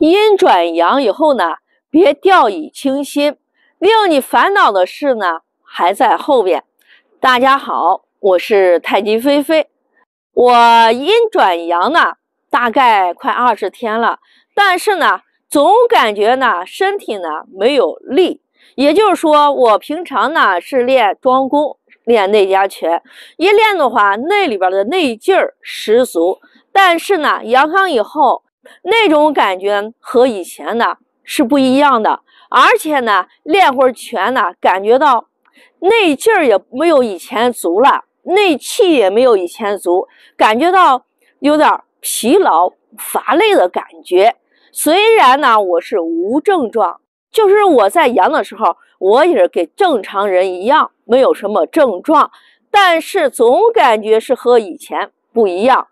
阴转阳以后呢，别掉以轻心，令你烦恼的事呢还在后边。大家好，我是太极菲菲。我阴转阳呢，大概快二十天了，但是呢，总感觉呢身体呢没有力，也就是说，我平常呢是练桩功，练内家拳，一练的话，那里边的内劲儿十足，但是呢，阳康以后。那种感觉和以前的是不一样的，而且呢，练会拳呢，感觉到内劲儿也没有以前足了，内气也没有以前足，感觉到有点疲劳乏累的感觉。虽然呢，我是无症状，就是我在阳的时候，我也是跟正常人一样，没有什么症状，但是总感觉是和以前不一样。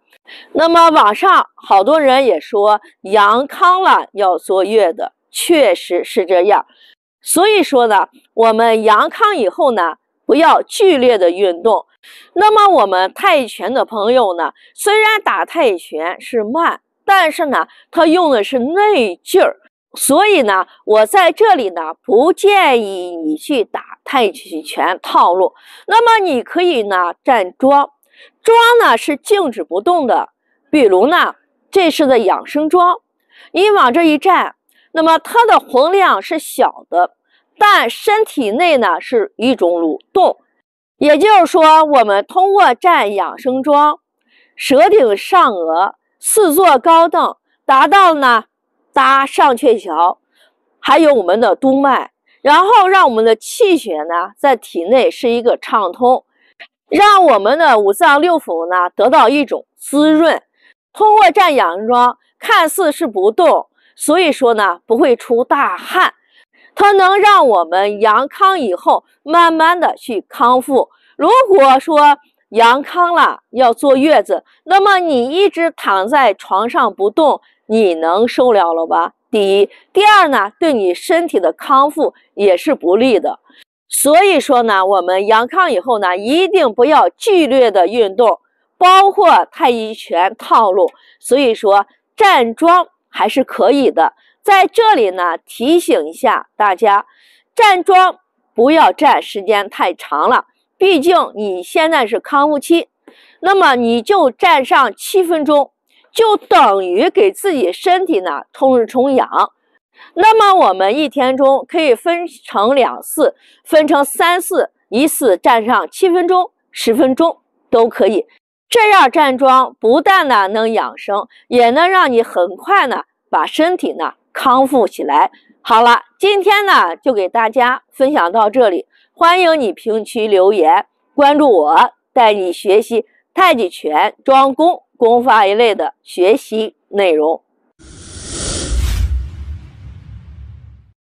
那么网上好多人也说阳康了要做月的，确实是这样。所以说呢，我们阳康以后呢，不要剧烈的运动。那么我们太极拳的朋友呢，虽然打太极拳是慢，但是呢，他用的是内劲儿。所以呢，我在这里呢不建议你去打太极拳套路。那么你可以呢站桩。桩呢是静止不动的，比如呢，这是个养生桩，你往这一站，那么它的洪量是小的，但身体内呢是一种蠕动，也就是说，我们通过站养生桩，舌顶上额，四坐高凳，达到呢搭上鹊桥，还有我们的督脉，然后让我们的气血呢在体内是一个畅通。让我们的五脏六腑呢得到一种滋润，通过站仰生桩，看似是不动，所以说呢不会出大汗，它能让我们阳康以后慢慢的去康复。如果说阳康了要坐月子，那么你一直躺在床上不动，你能受了了吧？第一，第二呢，对你身体的康复也是不利的。所以说呢，我们阳康以后呢，一定不要剧烈的运动，包括太极拳套路。所以说站桩还是可以的。在这里呢，提醒一下大家，站桩不要站时间太长了，毕竟你现在是康复期，那么你就站上七分钟，就等于给自己身体呢充充氧。那么我们一天中可以分成两次，分成三次，一次站上七分钟、十分钟都可以。这样站桩不但呢能养生，也能让你很快呢把身体呢康复起来。好了，今天呢就给大家分享到这里，欢迎你评论区留言，关注我，带你学习太极拳桩功功法一类的学习内容。